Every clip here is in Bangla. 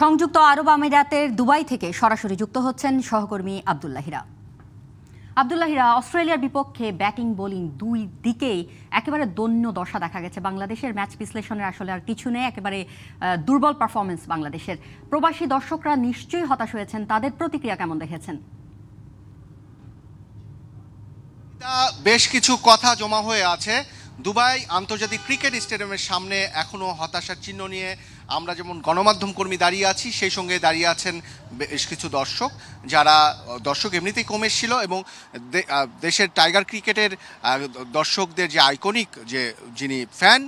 সংযুক্ত আরব আমিরাতের দুবাই থেকে সরাসরি যুক্ত হচ্ছেন সহকর্মী আবদুল্লাহিরা আবদুল্লাহিরা অস্ট্রেলিয়ার বিপক্ষে ব্যাটিং বোলিং দুই দিকেই একেবারে দৈন্য দশা দেখা গেছে বাংলাদেশের ম্যাচ বিশ্লেষণের আসলে আর কিছু নেই একেবারে দুর্বল পারফরমেন্স বাংলাদেশের প্রবাসী দর্শকরা নিশ্চয়ই হতাশ হয়েছেন তাদের প্রতিক্রিয়া কেমন দেখেছেন বেশ কিছু কথা জমা হয়ে আছে দুবাই আন্তর্জাতিক ক্রিকেট স্টেডিয়ামের সামনে এখনও হতাশার চিহ্ন নিয়ে আমরা যেমন গণমাধ্যম কর্মী দাঁড়িয়ে আছি সেই সঙ্গে দাঁড়িয়ে আছেন বেশ কিছু দর্শক যারা দর্শক এমনিতেই কমে এসেছিল এবং দেশের টাইগার ক্রিকেটের দর্শকদের যে আইকনিক যে যিনি ফ্যান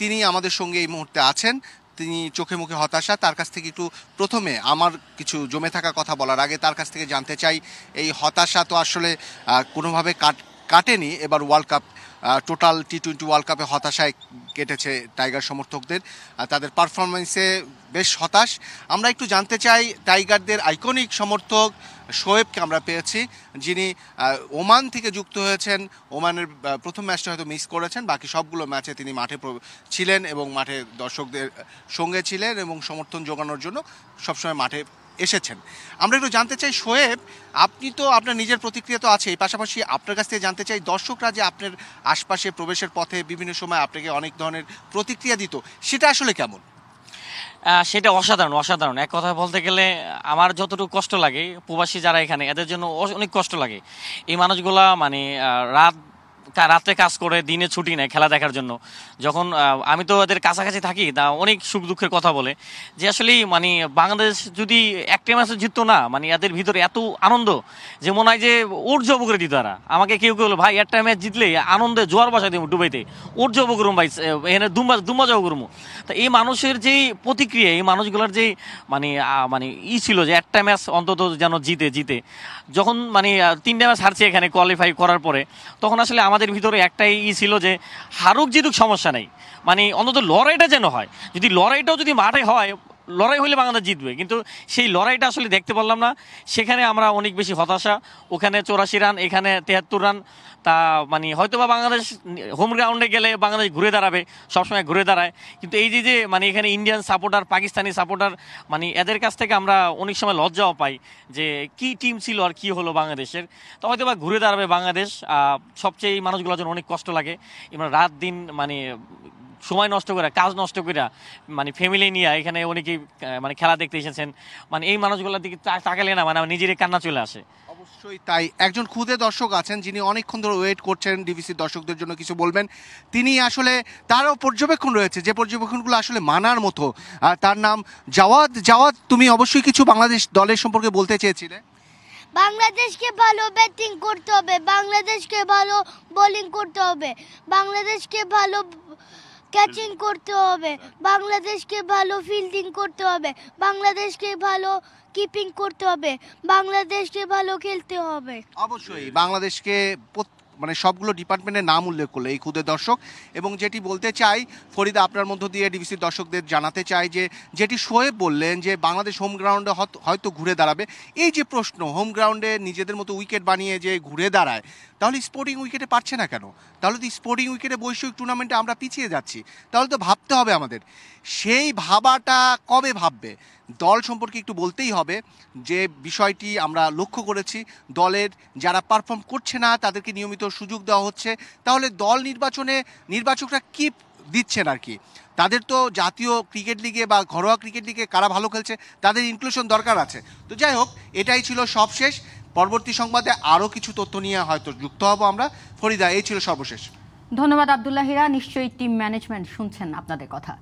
তিনি আমাদের সঙ্গে এই মুহূর্তে আছেন তিনি চোখে মুখে হতাশা তার কাছ থেকে একটু প্রথমে আমার কিছু জমে থাকা কথা বলার আগে তার কাছ থেকে জানতে চাই এই হতাশা তো আসলে কোনোভাবে কাট কাটেনি এবার world cup total T twenty world কাপে হতাশায় কেটেছে টাইগার সমর্থকদের তাদের পারফরমেন্সে বেশ হতাশ আমরা একটু জানতে চাই টাইগারদের আইকনিক সমর্থক শোয়েবকে আমরা পেয়েছি যিনি ওমান থেকে যুক্ত হয়েছেন ওমানের প্রথম ম্যাচটা হয়তো মিস করেছেন বাকি সবগুলো ম্যাচে তিনি মাঠে ছিলেন এবং মাঠে দর্শকদের সঙ্গে ছিলেন এবং সমর্থন জোগানোর জন্য সবসময় মাঠে এসেছেন আমরা একটু জানতে চাই শোয়েব আপনি তো আপনার নিজের প্রতিক্রিয়া তো আছেই পাশাপাশি আপনার কাছ থেকে জানতে চাই দর্শকরা যে আপনার আশপাশে প্রবেশের পথে বিভিন্ন সময় আপনাকে অনেক ধরনের প্রতিক্রিয়া দিত সেটা আসলে কেমন সেটা অসাধারণ অসাধারণ এক কথা বলতে গেলে আমার যতটুকু কষ্ট লাগে প্রবাসী যারা এখানে এদের জন্য অনেক কষ্ট লাগে এই মানুষগুলা মানে রাত রাতে কাজ করে দিনে ছুটি নেয় খেলা দেখার জন্য যখন আমি তো ওদের কাছাকাছি থাকি তা অনেক সুখ দুঃখের কথা বলে যে আসলেই মানে বাংলাদেশ যদি একটা ম্যাচে জিততো না মানে এদের ভিতরে এত আনন্দ যে মনে হয় যে ওর জব করে দিত তারা আমাকে কেউ কেউ ভাই একটা ম্যাচ জিতলে আনন্দে জোয়ার বসা দিব ডুবাইতে ওর জব ভাই এখানে দুম্বা দুম্বা জব করুম তা এই মানুষের যেই প্রতিক্রিয়া এই মানুষগুলোর যেই মানে মানে ই ছিল যে একটা ম্যাচ অন্তত যেন জিতে জিতে যখন মানে তিনটা ম্যাচ হারছে এখানে কোয়ালিফাই করার পরে তখন আসলে আমাদের তাদের ভিতরে একটাই ই ছিল যে হারুক জিতুক সমস্যা নেই মানে অন্তত লড়াইটা যেন হয় যদি লড়াইটাও যদি মাঠে হয় লড়াই হলে বাংলাদেশ জিতবে কিন্তু সেই লড়াইটা আসলে দেখতে পারলাম না সেখানে আমরা অনেক বেশি হতাশা ওখানে চৌরাশি রান এখানে তেহাত্তর রান তা মানে হয়তো বা বাংলাদেশ হোম গ্রাউন্ডে গেলে বাংলাদেশ ঘুরে দাঁড়াবে সবসময় ঘুরে দাঁড়ায় কিন্তু এই যে যে মানে এখানে ইন্ডিয়ান সাপোর্টার পাকিস্তানি সাপোর্টার মানে এদের কাছ থেকে আমরা অনেক সময় লজ্জাও পাই যে কি টিম ছিল আর কি হলো বাংলাদেশের তো হয়তো বা ঘুরে দাঁড়াবে বাংলাদেশ সবচেয়ে এই মানুষগুলোর জন্য অনেক কষ্ট লাগে এবার রাত দিন মানে সময় নষ্ট করে কাজ নষ্ট করে মানে ফ্যামিলি নিয়ে এখানে অনেকেই মানে খেলা দেখতে এসেছেন মানে এই মানুষগুলোর দিকে তাকালে না মানে নিজেরই কান্না চলে আসে অবশ্যই তাই একজন খুদে দর্শক আছেন যিনি অনেকক্ষণ ধরে ওয়েট করছেন ডিভিসির দর্শকদের জন্য কিছু বলবেন তিনি আসলে তারও পর্যবেক্ষণ রয়েছে যে পর্যবেক্ষণগুলো আসলে মানার মতো আর তার নাম জাওয়াদ জাওয়াদ তুমি অবশ্যই কিছু বাংলাদেশ দলের সম্পর্কে বলতে চেয়েছিলে বাংলাদেশকে ভালো ব্যাটিং করতে হবে বাংলাদেশকে ভালো বোলিং করতে হবে বাংলাদেশকে ভালো ক্যাচিং করতে হবে বাংলাদেশকে ভালো ফিল্ডিং করতে হবে বাংলাদেশকে ভালো কিপিং করতে হবে বাংলাদেশকে ভালো খেলতে হবে অবশ্যই বাংলাদেশকে মানে সবগুলো ডিপার্টমেন্টের নাম উল্লেখ করলো এই ক্ষুদে দর্শক এবং যেটি বলতে চাই ফরিদা আপনার মধ্য দিয়ে ডিবিসির দর্শকদের জানাতে চাই যে যেটি শোয়েব বললেন যে বাংলাদেশ হোম গ্রাউন্ডে হয়তো ঘুরে দাঁড়াবে এই যে প্রশ্ন হোম গ্রাউন্ডে নিজেদের মতো উইকেট বানিয়ে যে ঘুরে দাঁড়ায় তাহলে স্পোর্টিং উইকেটে পারছে না কেন তাহলে তো স্পোর্টিং উইকেটে বৈশ্বিক টুর্নামেন্টে আমরা পিছিয়ে যাচ্ছি তাহলে তো ভাবতে হবে আমাদের সেই ভাবাটা কবে ভাববে দল সম্পর্কে একটু বলতেই হবে যে বিষয়টি আমরা লক্ষ্য করেছি দলের যারা পারফর্ম করছে না তাদেরকে নিয়মিত সুযোগ দেওয়া হচ্ছে তাহলে দল নির্বাচনে নির্বাচকরা কি দিচ্ছেন আর কি তাদের তো জাতীয় ক্রিকেট লিগে বা ঘরোয়া ক্রিকেট লিগে কারা ভালো খেলছে তাদের ইনক্লুশন দরকার আছে তো যাই হোক এটাই ছিল সবশেষ পরবর্তী সংবাদে আরও কিছু তথ্য নিয়ে হয়তো যুক্ত হব আমরা ফরিদা এই ছিল সর্বশেষ ধন্যবাদ আবদুল্লাহিরা নিশ্চয়ই টিম ম্যানেজমেন্ট শুনছেন আপনাদের কথা